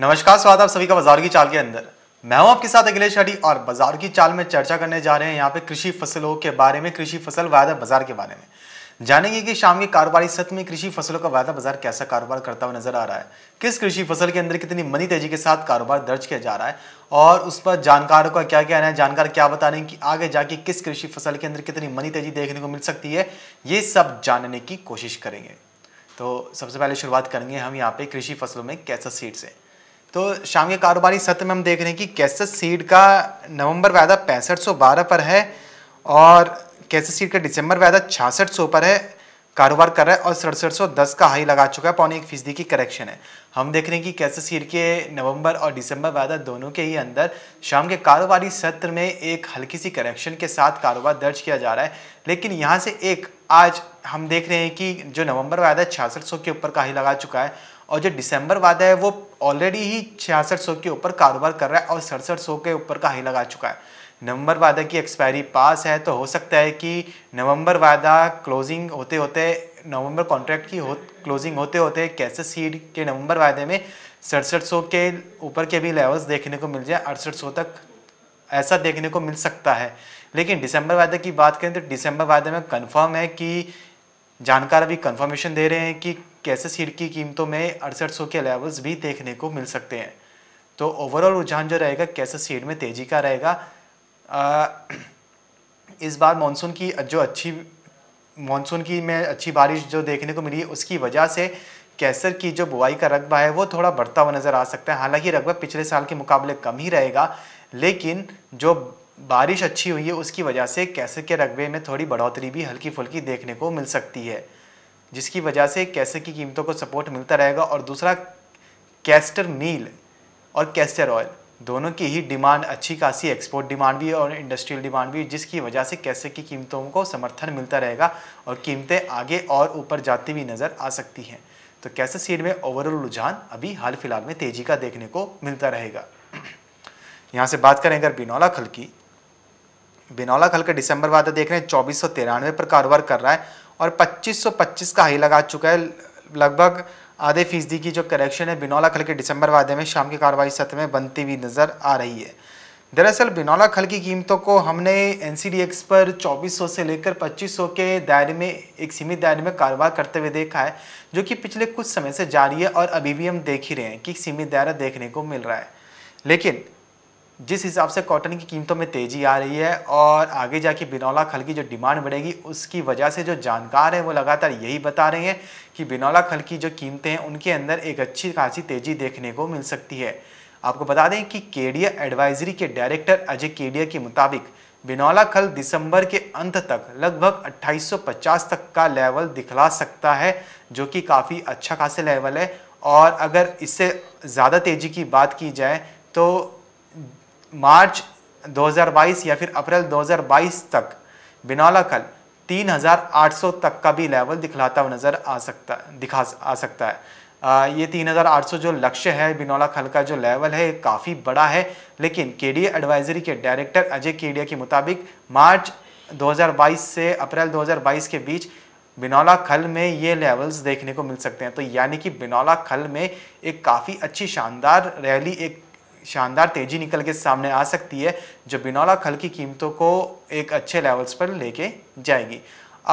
नमस्कार स्वागत आप सभी का बाजार की चाल के अंदर मैं हूं आपके साथ अखिलेश हडी और बाजार की चाल में चर्चा करने जा रहे हैं यहाँ पे कृषि फसलों के बारे में कृषि फसल वायदा बाजार के बारे में जानेंगे कि शाम के कारोबारी सत्र में कृषि फसलों का वायदा बाजार कैसा कारोबार करता हुआ नजर आ रहा है किस कृषि फसल के अंदर कितनी मनी तेजी के साथ कारोबार दर्ज किया जा रहा है और उस पर जानकारों का क्या कहना है जानकार क्या बता रहे हैं कि आगे जाके किस कृषि फसल के अंदर कितनी मनी तेजी देखने को मिल सकती है ये सब जानने की कोशिश करेंगे तो सबसे पहले शुरुआत करेंगे हम यहाँ पे कृषि फसलों में कैसा सीड्स है तो शाम के कारोबारी सत्र में हम देख रहे हैं कि कैसे सीड का नवंबर वायदा पैंसठ सौ बारह पर है और कैसे सीड का दिसंबर वायदा छियासठ सौ पर है कारोबार कर रहा है और सड़सठ सौ दस का हाई लगा चुका है पौने एक फीसदी की करेक्शन है हम देख रहे हैं कि कैसे सीड के नवंबर और दिसंबर वायदा दोनों के ही अंदर शाम के कारोबारी सत्र में एक हल्की सी करेक्शन के साथ कारोबार दर्ज किया जा रहा है लेकिन यहाँ से एक आज हम देख रहे हैं कि जो नवंबर वायदा छियासठ सौ के ऊपर का ही लगा चुका है और जो दिसंबर वादा है वो ऑलरेडी ही छियासठ सौ के ऊपर कारोबार कर रहा है और सड़सठ सौ के ऊपर का ही लगा चुका है नवंबर वादा की एक्सपायरी पास है तो हो सकता है कि नवंबर वादा क्लोजिंग होते होते नवंबर कॉन्ट्रैक्ट की हो क्लोजिंग होते होते कैसे सीड के नवंबर वादे में सड़सठ सौ के ऊपर के भी लेवल्स देखने को मिल जाए अड़सठ सौ तक ऐसा देखने को मिल सकता है लेकिन दिसंबर वादे की बात करें तो दिसंबर वादे में कंफर्म है कि जानकार अभी कंफर्मेशन दे रहे हैं कि कैसे सीड की कीमतों में अड़सठ सौ के लेवल्स भी देखने को मिल सकते हैं तो ओवरऑल रुझान जो रहेगा कैसे सीड में तेज़ी का रहेगा आ, इस बार मानसून की जो अच्छी मानसून की में अच्छी बारिश जो देखने को मिली है उसकी वजह से कैसर की जो बुआई का रकबा है वो थोड़ा बढ़ता हुआ नज़र आ सकता है हालांकि रकबा पिछले साल के मुकाबले कम ही रहेगा लेकिन जो बारिश अच्छी हुई है उसकी वजह से कैसर के रकबे में थोड़ी बढ़ोतरी भी हल्की फुल्की देखने को मिल सकती है जिसकी वजह से कैसे की कीमतों को सपोर्ट मिलता रहेगा और दूसरा कैस्टर मील और कैस्टर ऑयल दोनों की ही डिमांड अच्छी खासी एक्सपोर्ट डिमांड भी है और इंडस्ट्रियल डिमांड भी जिसकी वजह से कैसे की कीमतों को समर्थन मिलता रहेगा और कीमतें आगे और ऊपर जाती हुई नज़र आ सकती हैं तो कैसे सीड में ओवरऑल रुझान अभी हाल फिलहाल में तेज़ी का देखने को मिलता रहेगा यहाँ से बात करें अगर बिनौला खल की बिनौला खल का दिसंबर वादा देख रहे हैं चौबीस पर कारोबार कर रहा है और 2525 का हाई लगा चुका है लगभग आधे फीसदी की जो करेक्शन है बिनौला खल के दिसंबर वादे में शाम की कार्रवाई सत्र में बनती हुई नज़र आ रही है दरअसल बिनौला खल की कीमतों को हमने एन पर 2400 से लेकर 2500 के दायरे में एक सीमित दायरे में कारोबार करते हुए देखा है जो कि पिछले कुछ समय से जारी है और अभी भी हम देख ही रहे हैं कि सीमित दायरा देखने को मिल रहा है लेकिन जिस हिसाब से कॉटन की कीमतों में तेज़ी आ रही है और आगे जाके बिनौला खल की जो डिमांड बढ़ेगी उसकी वजह से जो जानकार हैं वो लगातार यही बता रहे हैं कि बिनौला खल की जो कीमतें हैं उनके अंदर एक अच्छी खासी तेज़ी देखने को मिल सकती है आपको बता दें कि केडिया एडवाइजरी के डायरेक्टर अजय केडिया के मुताबिक बिनौला खल दिसंबर के अंत तक लगभग 2850 तक का लेवल दिखला सकता है जो कि काफ़ी अच्छा खासा लेवल है और अगर इससे ज़्यादा तेज़ी की बात की जाए तो मार्च 2022 या फिर अप्रैल 2022 तक बिनौला कल 3,800 तक का भी लेवल दिखलाता हुआ नज़र आ सकता दिखा आ सकता है आ, ये 3,800 जो लक्ष्य है बिनौला खल का जो लेवल है काफ़ी बड़ा है लेकिन के एडवाइजरी के डायरेक्टर अजय केडिया के मुताबिक मार्च 2022 से अप्रैल 2022 के बीच बिनौला खल में ये लेवल्स देखने को मिल सकते हैं तो यानी कि बिनौला खल में एक काफ़ी अच्छी शानदार रैली एक शानदार तेजी निकल के सामने आ सकती है जो बिनौला खल की कीमतों को एक अच्छे लेवल्स पर लेके जाएगी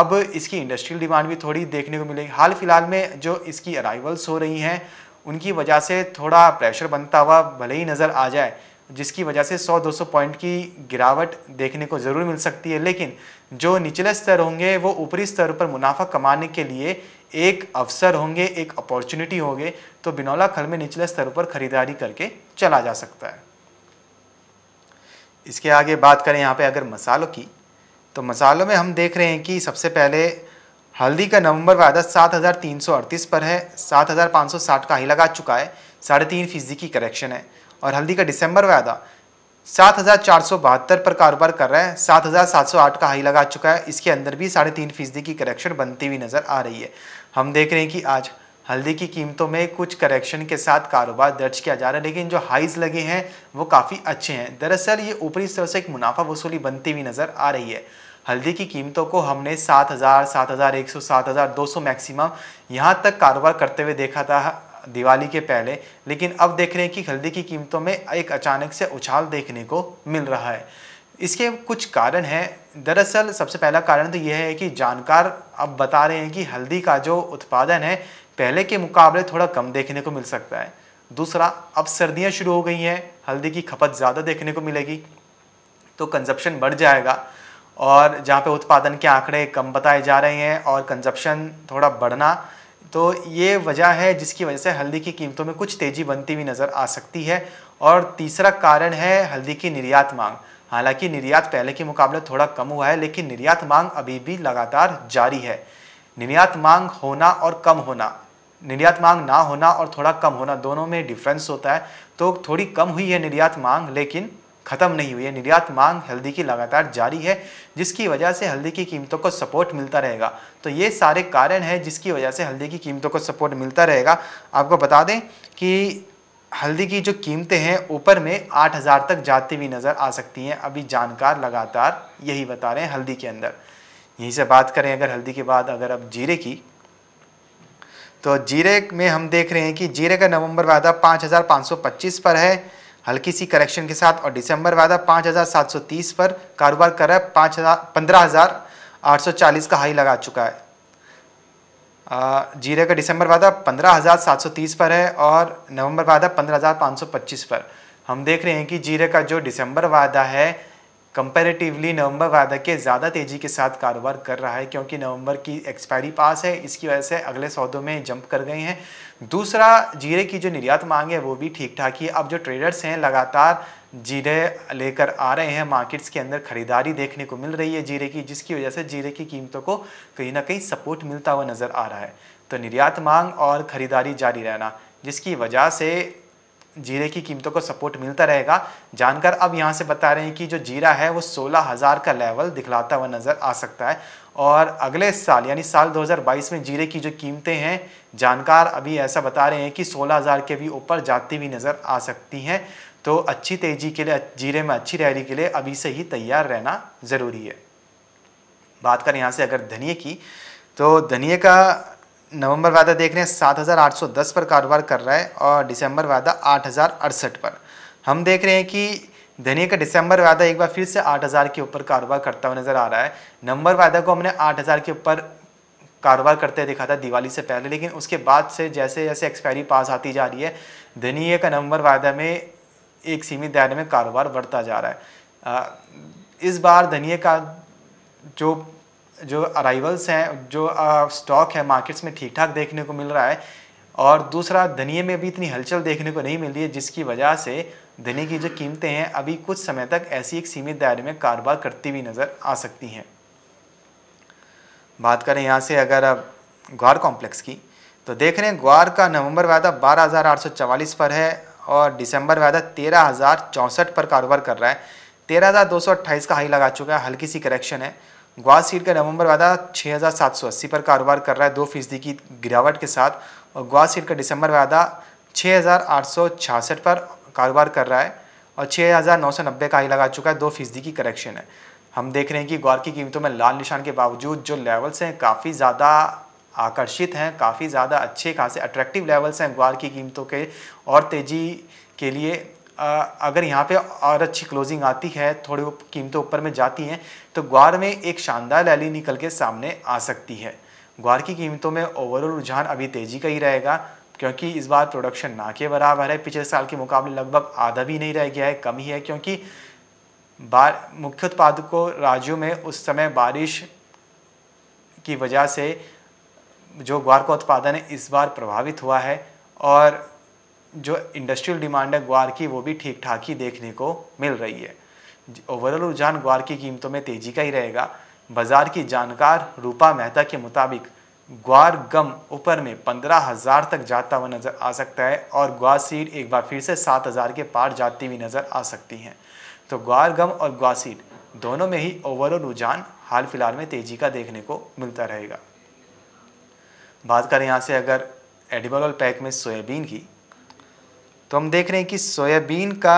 अब इसकी इंडस्ट्रियल डिमांड भी थोड़ी देखने को मिलेगी हाल फिलहाल में जो इसकी अराइवल्स हो रही हैं उनकी वजह से थोड़ा प्रेशर बनता हुआ भले ही नज़र आ जाए जिसकी वजह से 100-200 पॉइंट की गिरावट देखने को ज़रूर मिल सकती है लेकिन जो निचले स्तर होंगे वो ऊपरी स्तर पर मुनाफा कमाने के लिए एक अवसर होंगे एक अपॉर्चुनिटी होंगे तो बिनौला खल में निचले स्तर पर खरीदारी करके चला जा सकता है इसके आगे बात करें यहाँ पे अगर मसालों की तो मसालों में हम देख रहे हैं कि सबसे पहले हल्दी का नवंबर वायदा सात हज़ार तीन सौ अड़तीस पर है सात हज़ार पाँच सौ साठ का ही लगा चुका है साढ़े तीन फीसदी की करेक्शन है और हल्दी का दिसंबर वायदा सात हज़ार चार सौ बहत्तर पर कारोबार कर रहा है सात हज़ार सात सौ आठ का हाई लगा चुका है इसके अंदर भी साढ़े तीन फीसदी की करेक्शन बनती हुई नज़र आ रही है हम देख रहे हैं कि आज हल्दी की कीमतों में कुछ करेक्शन के साथ कारोबार दर्ज किया जा रहा है लेकिन जो हाइज लगे हैं वो काफ़ी अच्छे हैं दरअसल ये ऊपरी स्तर से एक मुनाफा वसूली बनती हुई नज़र आ रही है हल्दी की कीमतों को हमने 7000, 7100, 7200 मैक्सिमम यहाँ तक कारोबार करते हुए देखा था दिवाली के पहले लेकिन अब देख रहे हैं कि हल्दी की कीमतों में एक अचानक से उछाल देखने को मिल रहा है इसके कुछ कारण हैं दरअसल सबसे पहला कारण तो यह है कि जानकार अब बता रहे हैं कि हल्दी का जो उत्पादन है पहले के मुकाबले थोड़ा कम देखने को मिल सकता है दूसरा अब सर्दियां शुरू हो गई हैं हल्दी की खपत ज़्यादा देखने को मिलेगी तो कंजप्शन बढ़ जाएगा और जहाँ पे उत्पादन के आंकड़े कम बताए जा रहे हैं और कंजप्शन थोड़ा बढ़ना तो ये वजह है जिसकी वजह से हल्दी की कीमतों में कुछ तेज़ी बनती हुई नज़र आ सकती है और तीसरा कारण है हल्दी की निर्यात मांग हालांकि निर्यात पहले के मुकाबले थोड़ा कम हुआ है लेकिन निर्यात मांग अभी भी लगातार जारी है निर्यात मांग होना और कम होना निर्यात मांग ना होना और थोड़ा कम होना दोनों में डिफरेंस होता है तो थोड़ी कम हुई है निर्यात मांग लेकिन ख़त्म नहीं हुई है निर्यात मांग हल्दी की लगातार जारी है जिसकी वजह से हल्दी की कीमतों को सपोर्ट मिलता रहेगा तो ये सारे कारण है जिसकी वजह से हल्दी की कीमतों को सपोर्ट मिलता रहेगा आपको बता दें कि हल्दी की जो कीमतें हैं ऊपर में 8000 तक जाती हुई नज़र आ सकती हैं अभी जानकार लगातार यही बता रहे हैं हल्दी के अंदर यहीं से बात करें अगर हल्दी के बाद अगर अब जीरे की तो जीरे में हम देख रहे हैं कि जीरे का नवंबर वायदा पाँच पर है हल्की सी करेक्शन के साथ और दिसंबर वादा 5,730 पर कारोबार कर रहा है पाँच हज़ार का हाई लगा चुका है जीरे का दिसंबर वादा 15,730 पर है और नवंबर वादा 15,525 पर हम देख रहे हैं कि जीरे का जो दिसंबर वादा है कंपैरेटिवली नवंबर वायदा के ज़्यादा तेज़ी के साथ कारोबार कर रहा है क्योंकि नवंबर की एक्सपायरी पास है इसकी वजह से अगले सौदों में जंप कर गए हैं दूसरा जीरे की जो निर्यात मांग है वो भी ठीक ठाक ही अब जो ट्रेडर्स हैं लगातार जीरे लेकर आ रहे हैं मार्केट्स के अंदर खरीदारी देखने को मिल रही है जीरे की जिसकी वजह से जीरे की कीमतों को कहीं ना कहीं सपोर्ट मिलता हुआ नज़र आ रहा है तो निर्यात मांग और ख़रीदारी जारी रहना जिसकी वजह से जीरे की कीमतों को सपोर्ट मिलता रहेगा जानकर अब यहाँ से बता रहे हैं कि जो जीरा है वो सोलह हज़ार का लेवल दिखलाता हुआ नज़र आ सकता है और अगले साल यानी साल 2022 में जीरे की जो कीमतें हैं जानकार अभी ऐसा बता रहे हैं कि सोलह हज़ार के भी ऊपर जाती हुई नज़र आ सकती हैं तो अच्छी तेज़ी के लिए जीरे में अच्छी रैली के लिए अभी से ही तैयार रहना ज़रूरी है बात करें यहाँ से अगर धनिए की तो धनिए का नवंबर वायदा देख रहे हैं 7,810 पर कारोबार कर रहा है और दिसंबर वायदा आठ पर हम देख रहे हैं कि धनिया का दिसंबर वायदा एक बार फिर से 8,000 के ऊपर कारोबार करता हुआ नज़र आ रहा है नंबर वायदा को हमने 8,000 के ऊपर कारोबार करते देखा था दिवाली से पहले लेकिन उसके बाद से जैसे जैसे एक्सपायरी पास आती जा रही है धनिया का नंबर वायदा में एक सीमित दायरे में कारोबार बढ़ता जा रहा है इस बार धनिया का जो जो अराइवल्स हैं जो स्टॉक है मार्केट्स में ठीक ठाक देखने को मिल रहा है और दूसरा धनिए में भी इतनी हलचल देखने को नहीं मिल रही है जिसकी वजह से धनी की जो कीमतें हैं अभी कुछ समय तक ऐसी एक सीमित दायरे में कारोबार करती हुई नज़र आ सकती हैं बात करें यहाँ से अगर अब ग्वार कॉम्प्लेक्स की तो देख रहे हैं ग्वार का नवंबर वायदा बारह पर है और दिसंबर वायदा तेरह पर कारोबार कर रहा है तेरह का हाई लगा चुका है हल्की सी करेक्शन है ग्वाल सीट का नवंबर वादा 6,780 पर कारोबार कर रहा है दो फीसदी की गिरावट के साथ और ग्वाल सीड का दिसंबर वादा 6,866 पर कारोबार कर रहा है और 6,990 का ही लगा चुका है दो फीसदी की करेक्शन है हम देख रहे हैं कि ग्वार की कीमतों में लाल निशान के बावजूद जो लेवल्स हैं काफ़ी ज़्यादा आकर्षित हैं काफ़ी ज़्यादा अच्छे खासे अट्रैक्टिव लेवल्स हैं ग्वार की कीमतों के और तेज़ी के लिए अगर यहाँ पे और अच्छी क्लोजिंग आती है थोड़ी कीमतें ऊपर में जाती हैं तो ग्वार में एक शानदार रैली निकल के सामने आ सकती है ग्वार की कीमतों में ओवरऑल रुझान अभी तेज़ी का ही रहेगा क्योंकि इस बार प्रोडक्शन ना के बराबर है पिछले साल के मुकाबले लगभग आधा भी नहीं रह गया है कम ही है क्योंकि बार मुख्य उत्पादकों राज्यों में उस समय बारिश की वजह से जो ग्वार का उत्पादन है इस बार प्रभावित हुआ है और जो इंडस्ट्रियल डिमांड है ग्वार की वो भी ठीक ठाक ही देखने को मिल रही है ओवरऑल रुझान ग्वार की कीमतों में तेजी का ही रहेगा बाजार की जानकार रूपा मेहता के मुताबिक ग्वार गम ऊपर में पंद्रह हजार तक जाता हुआ नजर आ सकता है और ग्वासीड एक बार फिर से सात हजार के पार जाती हुई नजर आ सकती हैं तो ग्वार गम और ग्वासीड दोनों में ही ओवरऑल रुझान हाल फिलहाल में तेजी का देखने को मिलता रहेगा बात करें यहाँ से अगर एडिबल ऑयल पैक में सोयाबीन की तो हम देख रहे हैं कि सोयाबीन का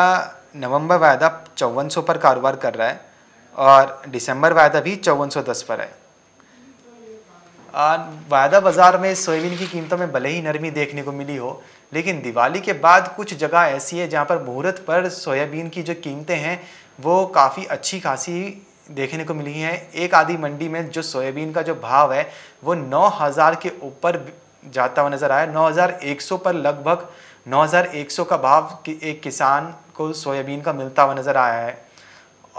नवंबर वायदा चौवन सौ पर कारोबार कर रहा है और दिसंबर वायदा भी चौवन सौ दस पर है वायदा बाज़ार में सोयाबीन की कीमतों में भले ही नरमी देखने को मिली हो लेकिन दिवाली के बाद कुछ जगह ऐसी है जहाँ पर मुहूर्त पर सोयाबीन की जो कीमतें हैं वो काफ़ी अच्छी खासी देखने को मिली हैं एक आधी मंडी में जो सोयाबीन का जो भाव है वो नौ हज़ार के ऊपर जाता हुआ नज़र आया नौ हज़ार एक सौ पर लगभग 9100 का भाव कि एक किसान को सोयाबीन का मिलता हुआ नज़र आया है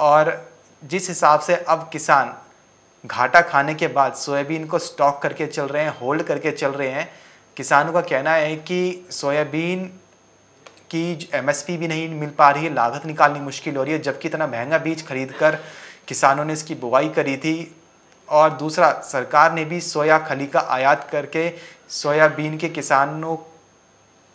और जिस हिसाब से अब किसान घाटा खाने के बाद सोयाबीन को स्टॉक करके चल रहे हैं होल्ड करके चल रहे हैं किसानों का कहना है कि सोयाबीन की एमएसपी भी नहीं मिल पा रही है लागत निकालनी मुश्किल हो रही है जबकि इतना महंगा बीज खरीद कर किसानों ने इसकी बुआई करी थी और दूसरा सरकार ने भी सोया खली का आयात करके सोयाबीन के किसानों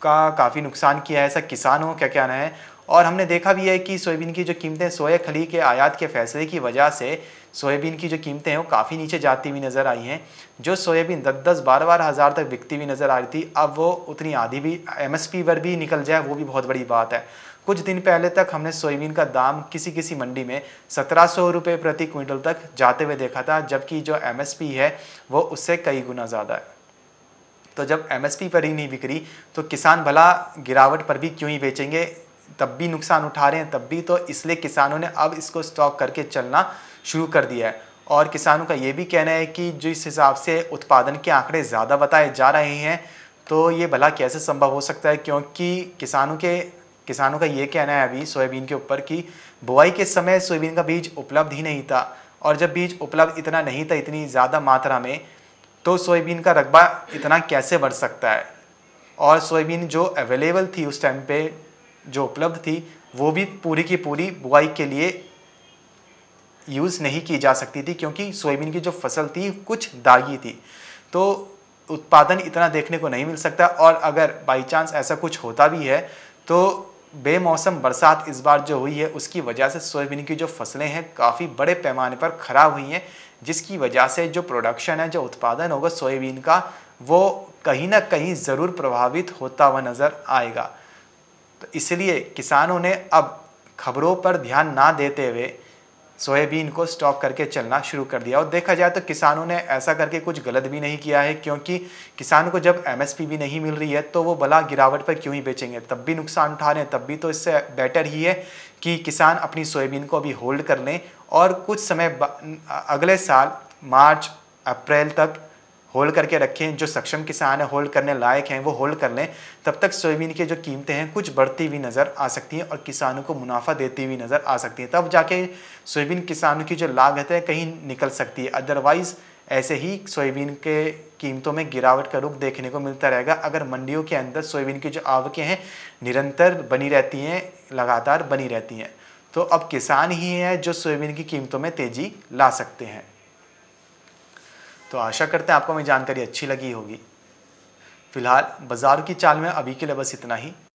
का काफ़ी नुकसान किया है ऐसा किसानों क्या कहना है और हमने देखा भी है कि सोयाबीन की जो कीमतें सोया खली के आयात के फैसले की वजह से सोयाबीन की जो कीमतें हैं वो काफ़ी नीचे जाती हुई नज़र आई हैं जो सोयाबीन दस दस बारह बारह हज़ार तक बिकती हुई नज़र आ रही थी अब वो उतनी आधी भी एमएसपी पर भी निकल जाए वो भी बहुत बड़ी बात है कुछ दिन पहले तक हमने सोयाबीन का दाम किसी किसी मंडी में सत्रह सौ रुपये प्रति क्विंटल तक जाते हुए देखा था जबकि जो पी है वो उससे कई गुना ज़्यादा है तो जब एमएसपी पर ही नहीं बिक्री तो किसान भला गिरावट पर भी क्यों ही बेचेंगे तब भी नुकसान उठा रहे हैं तब भी तो इसलिए किसानों ने अब इसको स्टॉक करके चलना शुरू कर दिया है और किसानों का ये भी कहना है कि जिस हिसाब से उत्पादन के आंकड़े ज़्यादा बताए जा रहे हैं तो ये भला कैसे संभव हो सकता है क्योंकि किसानों के किसानों का ये कहना है अभी सोयाबीन के ऊपर कि बुआई के समय सोयाबीन का बीज उपलब्ध ही नहीं था और जब बीज उपलब्ध इतना नहीं था इतनी ज़्यादा मात्रा में तो सोयाबीन का रकबा इतना कैसे बढ़ सकता है और सोयाबीन जो अवेलेबल थी उस टाइम पे जो उपलब्ध थी वो भी पूरी की पूरी बुआई के लिए यूज़ नहीं की जा सकती थी क्योंकि सोयाबीन की जो फसल थी कुछ दागी थी तो उत्पादन इतना देखने को नहीं मिल सकता और अगर बाई चांस ऐसा कुछ होता भी है तो बेमौसम बरसात इस बार जो हुई है उसकी वजह से सोयाबीन की जो फसलें हैं काफ़ी बड़े पैमाने पर ख़राब हुई हैं जिसकी वजह से जो प्रोडक्शन है जो उत्पादन होगा सोयाबीन का वो कहीं ना कहीं ज़रूर प्रभावित होता हुआ नज़र आएगा तो इसलिए किसानों ने अब खबरों पर ध्यान ना देते हुए सोयाबीन को स्टॉक करके चलना शुरू कर दिया और देखा जाए तो किसानों ने ऐसा करके कुछ गलत भी नहीं किया है क्योंकि किसान को जब एमएसपी भी नहीं मिल रही है तो वो भला गिरावट पर क्यों ही बेचेंगे तब भी नुकसान उठा रहे हैं तब भी तो इससे बेटर ही है कि किसान अपनी सोयाबीन को अभी होल्ड कर लें और कुछ समय अगले साल मार्च अप्रैल तक होल्ड करके रखें जो सक्षम किसान हैं होल्ड करने लायक हैं वो होल्ड कर लें तब तक सोयाबीन की जो कीमतें हैं कुछ बढ़ती हुई नज़र आ सकती हैं और किसानों को मुनाफा देती हुई नज़र आ सकती है तब जाके सोयाबीन किसानों की जो लागत है कहीं निकल सकती है अदरवाइज़ ऐसे ही सोयाबीन के कीमतों में गिरावट का रुख देखने को मिलता रहेगा अगर मंडियों के अंदर सोयाबीन की जो आवकें हैं निरंतर बनी रहती हैं लगातार बनी रहती हैं तो अब किसान ही हैं जो सोयाबीन की कीमतों में तेज़ी ला सकते हैं तो आशा करते हैं आपको हमें जानकारी अच्छी लगी होगी फिलहाल बाज़ार की चाल में अभी के लिए बस इतना ही